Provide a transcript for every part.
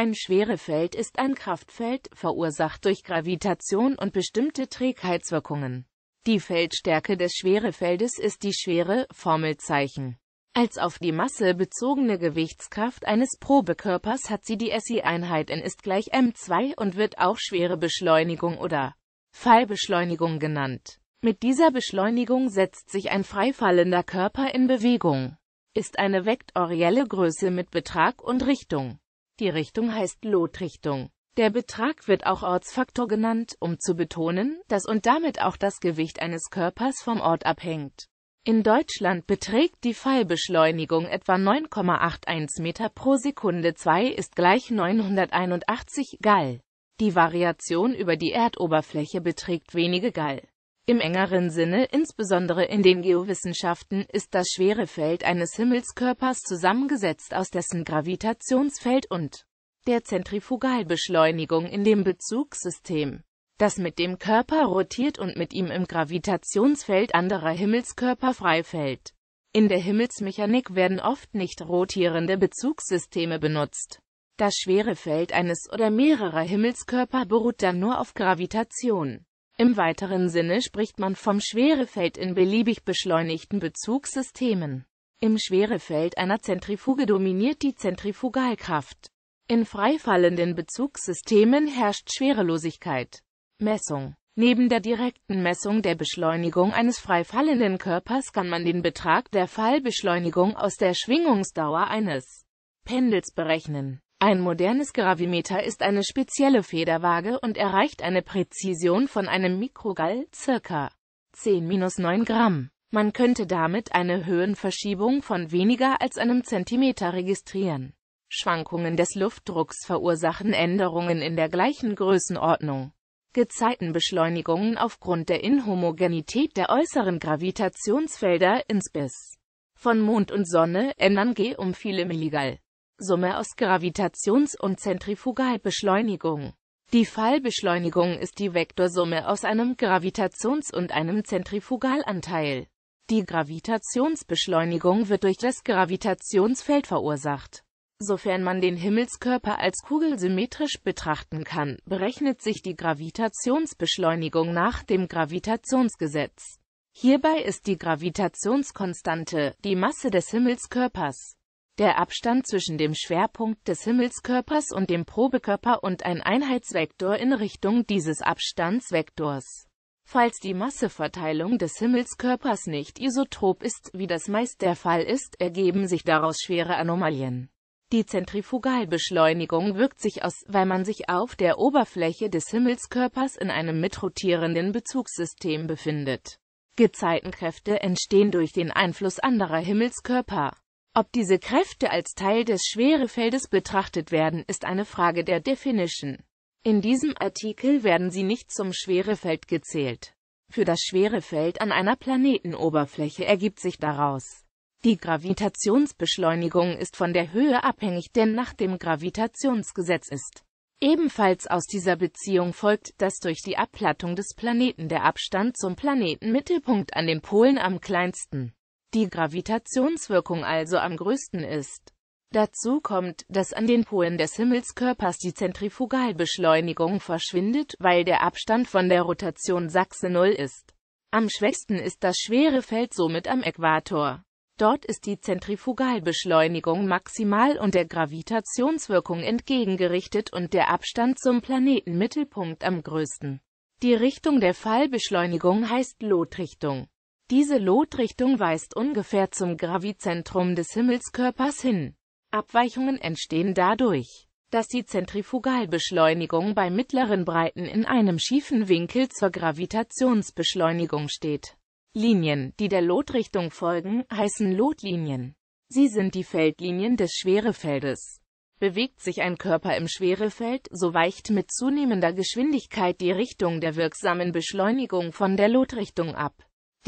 Ein Schwerefeld ist ein Kraftfeld, verursacht durch Gravitation und bestimmte Trägheitswirkungen. Die Feldstärke des Schwerefeldes ist die Schwere, Formelzeichen. Als auf die Masse bezogene Gewichtskraft eines Probekörpers hat sie die SI-Einheit N ist gleich m2 und wird auch schwere Beschleunigung oder Fallbeschleunigung genannt. Mit dieser Beschleunigung setzt sich ein freifallender Körper in Bewegung, ist eine vektorielle Größe mit Betrag und Richtung. Die Richtung heißt Lotrichtung. Der Betrag wird auch Ortsfaktor genannt, um zu betonen, dass und damit auch das Gewicht eines Körpers vom Ort abhängt. In Deutschland beträgt die Fallbeschleunigung etwa 9,81 Meter pro Sekunde 2 ist gleich 981 Gall. Die Variation über die Erdoberfläche beträgt wenige Gall. Im engeren Sinne, insbesondere in den Geowissenschaften, ist das schwere Feld eines Himmelskörpers zusammengesetzt aus dessen Gravitationsfeld und der Zentrifugalbeschleunigung in dem Bezugssystem, das mit dem Körper rotiert und mit ihm im Gravitationsfeld anderer Himmelskörper freifällt. In der Himmelsmechanik werden oft nicht rotierende Bezugssysteme benutzt. Das schwere Feld eines oder mehrerer Himmelskörper beruht dann nur auf Gravitation. Im weiteren Sinne spricht man vom Schwerefeld in beliebig beschleunigten Bezugssystemen. Im Schwerefeld einer Zentrifuge dominiert die Zentrifugalkraft. In freifallenden Bezugssystemen herrscht Schwerelosigkeit. Messung Neben der direkten Messung der Beschleunigung eines freifallenden Körpers kann man den Betrag der Fallbeschleunigung aus der Schwingungsdauer eines Pendels berechnen. Ein modernes Gravimeter ist eine spezielle Federwaage und erreicht eine Präzision von einem Mikrogall ca. 10-9 Gramm. Man könnte damit eine Höhenverschiebung von weniger als einem Zentimeter registrieren. Schwankungen des Luftdrucks verursachen Änderungen in der gleichen Größenordnung. Gezeitenbeschleunigungen aufgrund der Inhomogenität der äußeren Gravitationsfelder ins Biss von Mond und Sonne ändern G um viele Milligal. Summe aus Gravitations- und Zentrifugalbeschleunigung. Die Fallbeschleunigung ist die Vektorsumme aus einem Gravitations- und einem Zentrifugalanteil. Die Gravitationsbeschleunigung wird durch das Gravitationsfeld verursacht. Sofern man den Himmelskörper als Kugel symmetrisch betrachten kann, berechnet sich die Gravitationsbeschleunigung nach dem Gravitationsgesetz. Hierbei ist die Gravitationskonstante die Masse des Himmelskörpers der Abstand zwischen dem Schwerpunkt des Himmelskörpers und dem Probekörper und ein Einheitsvektor in Richtung dieses Abstandsvektors. Falls die Masseverteilung des Himmelskörpers nicht isotrop ist, wie das meist der Fall ist, ergeben sich daraus schwere Anomalien. Die Zentrifugalbeschleunigung wirkt sich aus, weil man sich auf der Oberfläche des Himmelskörpers in einem mitrotierenden Bezugssystem befindet. Gezeitenkräfte entstehen durch den Einfluss anderer Himmelskörper. Ob diese Kräfte als Teil des Schwerefeldes betrachtet werden, ist eine Frage der Definition. In diesem Artikel werden sie nicht zum Schwerefeld gezählt. Für das Schwerefeld an einer Planetenoberfläche ergibt sich daraus. Die Gravitationsbeschleunigung ist von der Höhe abhängig, denn nach dem Gravitationsgesetz ist Ebenfalls aus dieser Beziehung folgt, dass durch die Abplattung des Planeten der Abstand zum Planetenmittelpunkt an den Polen am kleinsten die Gravitationswirkung also am größten ist. Dazu kommt, dass an den Polen des Himmelskörpers die Zentrifugalbeschleunigung verschwindet, weil der Abstand von der Rotation Sachse Null ist. Am schwächsten ist das schwere Feld somit am Äquator. Dort ist die Zentrifugalbeschleunigung maximal und der Gravitationswirkung entgegengerichtet und der Abstand zum Planetenmittelpunkt am größten. Die Richtung der Fallbeschleunigung heißt Lotrichtung. Diese Lotrichtung weist ungefähr zum Gravizentrum des Himmelskörpers hin. Abweichungen entstehen dadurch, dass die Zentrifugalbeschleunigung bei mittleren Breiten in einem schiefen Winkel zur Gravitationsbeschleunigung steht. Linien, die der Lotrichtung folgen, heißen Lotlinien. Sie sind die Feldlinien des Schwerefeldes. Bewegt sich ein Körper im Schwerefeld, so weicht mit zunehmender Geschwindigkeit die Richtung der wirksamen Beschleunigung von der Lotrichtung ab.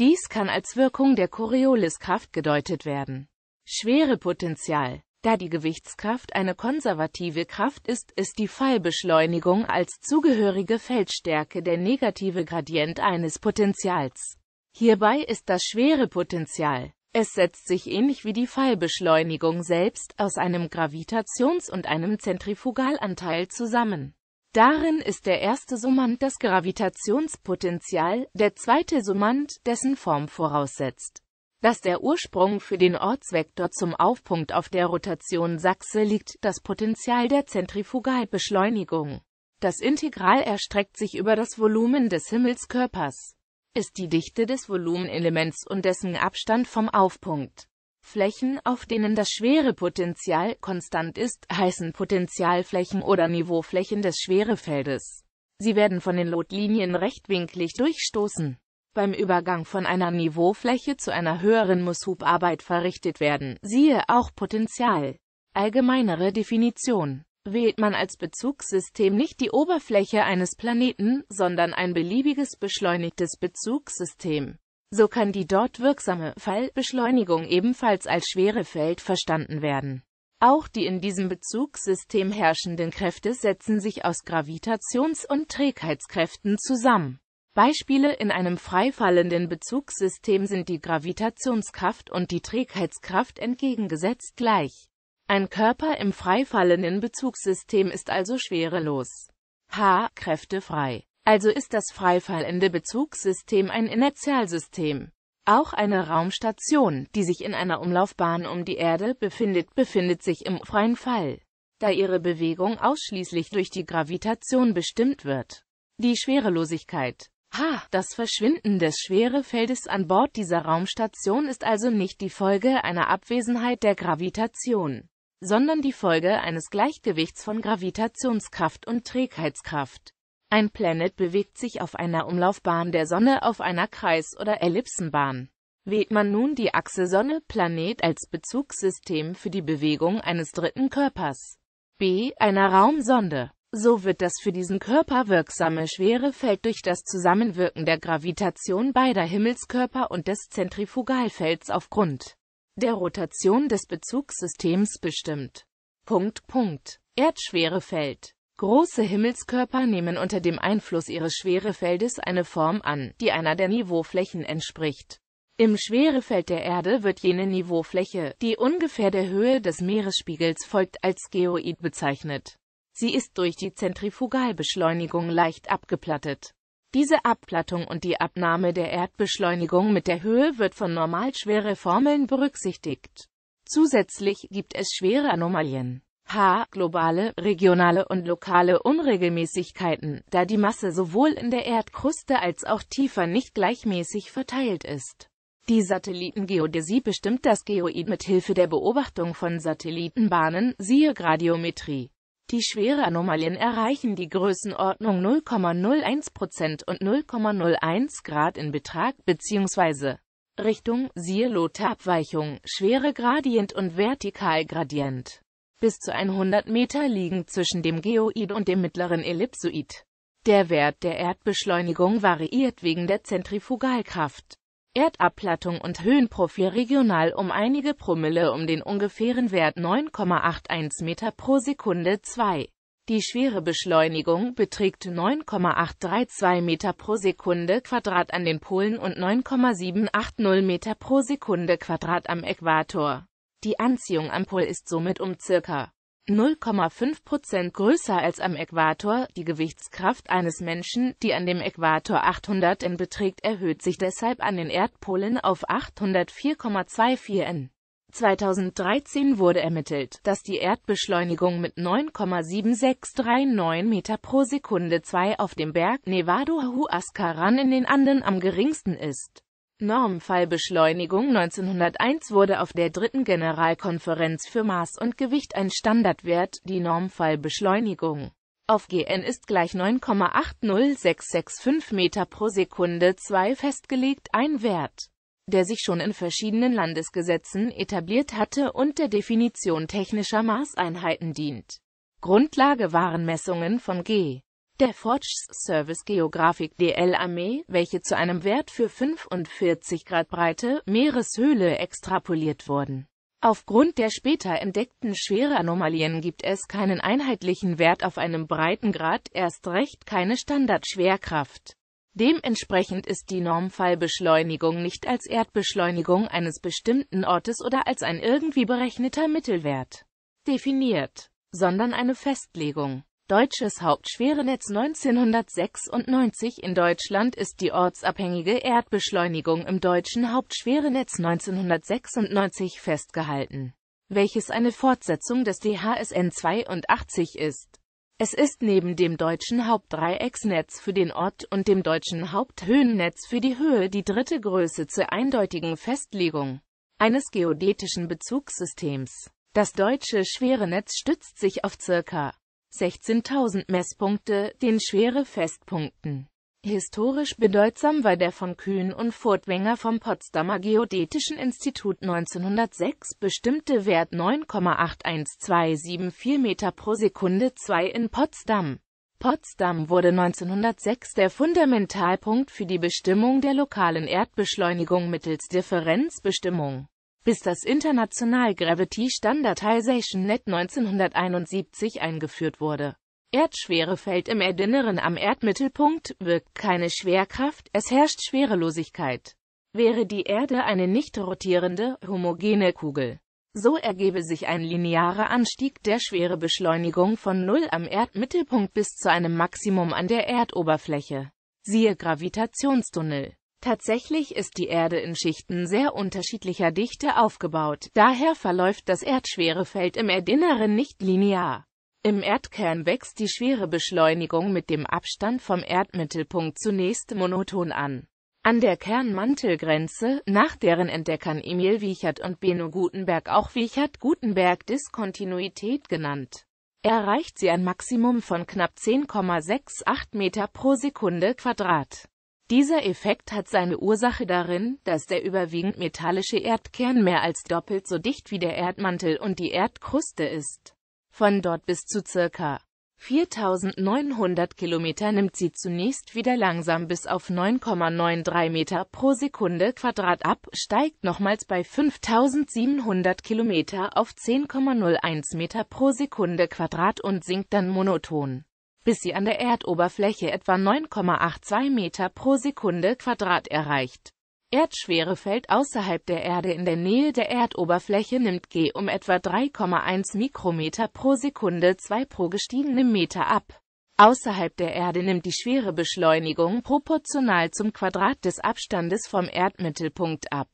Dies kann als Wirkung der Corioliskraft gedeutet werden. Schwerepotenzial Da die Gewichtskraft eine konservative Kraft ist, ist die Fallbeschleunigung als zugehörige Feldstärke der negative Gradient eines Potentials. Hierbei ist das Schwerepotenzial es setzt sich ähnlich wie die Fallbeschleunigung selbst aus einem Gravitations- und einem Zentrifugalanteil zusammen. Darin ist der erste Summand das Gravitationspotenzial, der zweite Summand dessen Form voraussetzt. Dass der Ursprung für den Ortsvektor zum Aufpunkt auf der Rotation Sachse liegt, das Potential der Zentrifugalbeschleunigung. Das Integral erstreckt sich über das Volumen des Himmelskörpers, ist die Dichte des Volumenelements und dessen Abstand vom Aufpunkt. Flächen, auf denen das Schwerepotenzial konstant ist, heißen Potentialflächen oder Niveauflächen des Schwerefeldes. Sie werden von den Lotlinien rechtwinklig durchstoßen. Beim Übergang von einer Niveaufläche zu einer höheren muss Hubarbeit verrichtet werden, siehe auch Potential. Allgemeinere Definition Wählt man als Bezugssystem nicht die Oberfläche eines Planeten, sondern ein beliebiges beschleunigtes Bezugssystem, so kann die dort wirksame Fallbeschleunigung ebenfalls als Schwerefeld verstanden werden. Auch die in diesem Bezugssystem herrschenden Kräfte setzen sich aus Gravitations- und Trägheitskräften zusammen. Beispiele in einem freifallenden Bezugssystem sind die Gravitationskraft und die Trägheitskraft entgegengesetzt gleich. Ein Körper im freifallenden Bezugssystem ist also schwerelos. H. Kräfte frei. Also ist das freifallende Bezugssystem ein Inertialsystem. Auch eine Raumstation, die sich in einer Umlaufbahn um die Erde befindet, befindet sich im freien Fall, da ihre Bewegung ausschließlich durch die Gravitation bestimmt wird. Die Schwerelosigkeit Ha, das Verschwinden des Schwerefeldes an Bord dieser Raumstation ist also nicht die Folge einer Abwesenheit der Gravitation, sondern die Folge eines Gleichgewichts von Gravitationskraft und Trägheitskraft. Ein Planet bewegt sich auf einer Umlaufbahn der Sonne auf einer Kreis- oder Ellipsenbahn. Wählt man nun die Achse Sonne-Planet als Bezugssystem für die Bewegung eines dritten Körpers, b. einer Raumsonde, so wird das für diesen Körper wirksame Schwerefeld durch das Zusammenwirken der Gravitation beider Himmelskörper und des Zentrifugalfelds aufgrund der Rotation des Bezugssystems bestimmt. Punkt, Punkt. Erdschwerefeld Große Himmelskörper nehmen unter dem Einfluss ihres Schwerefeldes eine Form an, die einer der Niveauflächen entspricht. Im Schwerefeld der Erde wird jene Niveaufläche, die ungefähr der Höhe des Meeresspiegels folgt, als Geoid bezeichnet. Sie ist durch die Zentrifugalbeschleunigung leicht abgeplattet. Diese Abplattung und die Abnahme der Erdbeschleunigung mit der Höhe wird von normalschwere Formeln berücksichtigt. Zusätzlich gibt es schwere Anomalien h. globale, regionale und lokale Unregelmäßigkeiten, da die Masse sowohl in der Erdkruste als auch tiefer nicht gleichmäßig verteilt ist. Die Satellitengeodäsie bestimmt das Geoid mit Hilfe der Beobachtung von Satellitenbahnen, siehe Gradiometrie. Die schwere Anomalien erreichen die Größenordnung 0,01% und 0,01 Grad in Betrag bzw. Richtung, siehe Lothar-Abweichung, schwere Gradient und Vertikalgradient bis zu 100 Meter liegen zwischen dem Geoid und dem mittleren Ellipsoid. Der Wert der Erdbeschleunigung variiert wegen der Zentrifugalkraft. Erdabplattung und Höhenprofil regional um einige Promille um den ungefähren Wert 9,81 Meter pro Sekunde 2. Die schwere Beschleunigung beträgt 9,832 Meter pro Sekunde Quadrat an den Polen und 9,780 Meter pro Sekunde Quadrat am Äquator. Die Anziehung am Pol ist somit um ca. 0,5 Prozent größer als am Äquator. Die Gewichtskraft eines Menschen, die an dem Äquator 800 N beträgt, erhöht sich deshalb an den Erdpolen auf 804,24 N. 2013 wurde ermittelt, dass die Erdbeschleunigung mit 9,7639 Meter pro Sekunde 2 auf dem Berg Nevado Huascaran in den Anden am geringsten ist Normfallbeschleunigung 1901 wurde auf der dritten Generalkonferenz für Maß und Gewicht ein Standardwert, die Normfallbeschleunigung. Auf Gn ist gleich 9,80665 Meter pro Sekunde 2 festgelegt, ein Wert, der sich schon in verschiedenen Landesgesetzen etabliert hatte und der Definition technischer Maßeinheiten dient. Grundlage waren Messungen von G. Der Forge Service Geographic DL Armee, welche zu einem Wert für 45 Grad Breite Meereshöhle extrapoliert wurden. Aufgrund der später entdeckten Schwereanomalien gibt es keinen einheitlichen Wert auf einem breiten Grad, erst recht keine Standardschwerkraft. Dementsprechend ist die Normfallbeschleunigung nicht als Erdbeschleunigung eines bestimmten Ortes oder als ein irgendwie berechneter Mittelwert definiert, sondern eine Festlegung Deutsches Hauptschwerenetz 1996 In Deutschland ist die ortsabhängige Erdbeschleunigung im deutschen Hauptschwerenetz 1996 festgehalten, welches eine Fortsetzung des DHSN 82 ist. Es ist neben dem deutschen Hauptdreiecksnetz für den Ort und dem deutschen Haupthöhennetz für die Höhe die dritte Größe zur eindeutigen Festlegung eines geodätischen Bezugssystems. Das deutsche Schwerenetz stützt sich auf ca. 16.000 Messpunkte, den schwere Festpunkten. Historisch bedeutsam war der von Kühn und Furtwänger vom Potsdamer Geodätischen Institut 1906 bestimmte Wert 9,81274 Meter pro Sekunde 2 in Potsdam. Potsdam wurde 1906 der Fundamentalpunkt für die Bestimmung der lokalen Erdbeschleunigung mittels Differenzbestimmung bis das International Gravity Standardization Net 1971 eingeführt wurde. Erdschwere fällt im Erdinneren am Erdmittelpunkt wirkt keine Schwerkraft, es herrscht Schwerelosigkeit. Wäre die Erde eine nicht rotierende, homogene Kugel, so ergebe sich ein linearer Anstieg der Schwerebeschleunigung von Null am Erdmittelpunkt bis zu einem Maximum an der Erdoberfläche. Siehe Gravitationstunnel. Tatsächlich ist die Erde in Schichten sehr unterschiedlicher Dichte aufgebaut, daher verläuft das Erdschwerefeld im Erdinneren nicht linear. Im Erdkern wächst die Schwerebeschleunigung mit dem Abstand vom Erdmittelpunkt zunächst monoton an. An der Kernmantelgrenze, nach deren Entdeckern Emil Wiechert und Beno Gutenberg auch Wiechert-Gutenberg-Diskontinuität genannt, erreicht sie ein Maximum von knapp 10,68 Meter pro Sekunde Quadrat. Dieser Effekt hat seine Ursache darin, dass der überwiegend metallische Erdkern mehr als doppelt so dicht wie der Erdmantel und die Erdkruste ist. Von dort bis zu ca. 4900 Kilometer nimmt sie zunächst wieder langsam bis auf 9,93 Meter pro Sekunde Quadrat ab, steigt nochmals bei 5700 Kilometer auf 10,01 Meter pro Sekunde Quadrat und sinkt dann monoton bis sie an der Erdoberfläche etwa 9,82 Meter pro Sekunde Quadrat erreicht. Erdschwere fällt außerhalb der Erde in der Nähe der Erdoberfläche nimmt g um etwa 3,1 Mikrometer pro Sekunde 2 pro gestiegenem Meter ab. Außerhalb der Erde nimmt die schwere Beschleunigung proportional zum Quadrat des Abstandes vom Erdmittelpunkt ab.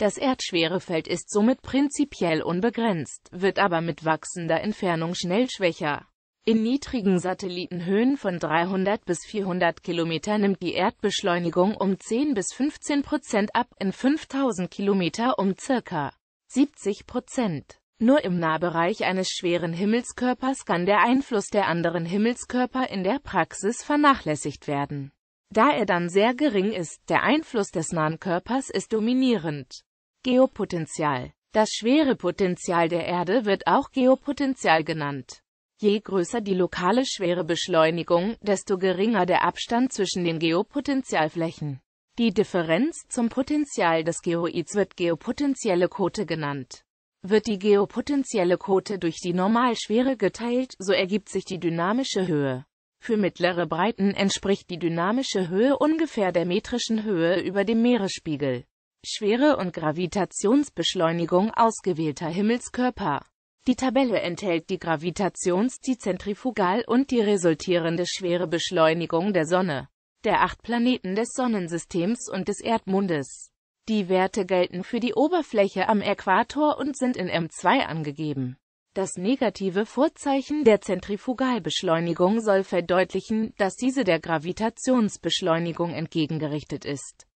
Das Erdschwerefeld ist somit prinzipiell unbegrenzt, wird aber mit wachsender Entfernung schnell schwächer. In niedrigen Satellitenhöhen von 300 bis 400 Kilometer nimmt die Erdbeschleunigung um 10 bis 15 Prozent ab, in 5000 Kilometer um circa 70 Prozent. Nur im Nahbereich eines schweren Himmelskörpers kann der Einfluss der anderen Himmelskörper in der Praxis vernachlässigt werden. Da er dann sehr gering ist, der Einfluss des nahen Körpers ist dominierend. Geopotential Das schwere Potential der Erde wird auch Geopotential genannt. Je größer die lokale schwere Beschleunigung, desto geringer der Abstand zwischen den Geopotentialflächen. Die Differenz zum Potential des Geoids wird geopotentielle Kote genannt. Wird die geopotentielle Kote durch die Normalschwere geteilt, so ergibt sich die dynamische Höhe. Für mittlere Breiten entspricht die dynamische Höhe ungefähr der metrischen Höhe über dem Meeresspiegel. Schwere und Gravitationsbeschleunigung ausgewählter Himmelskörper die Tabelle enthält die Gravitations-, die Zentrifugal- und die resultierende schwere Beschleunigung der Sonne, der acht Planeten des Sonnensystems und des Erdmundes. Die Werte gelten für die Oberfläche am Äquator und sind in M2 angegeben. Das negative Vorzeichen der Zentrifugalbeschleunigung soll verdeutlichen, dass diese der Gravitationsbeschleunigung entgegengerichtet ist.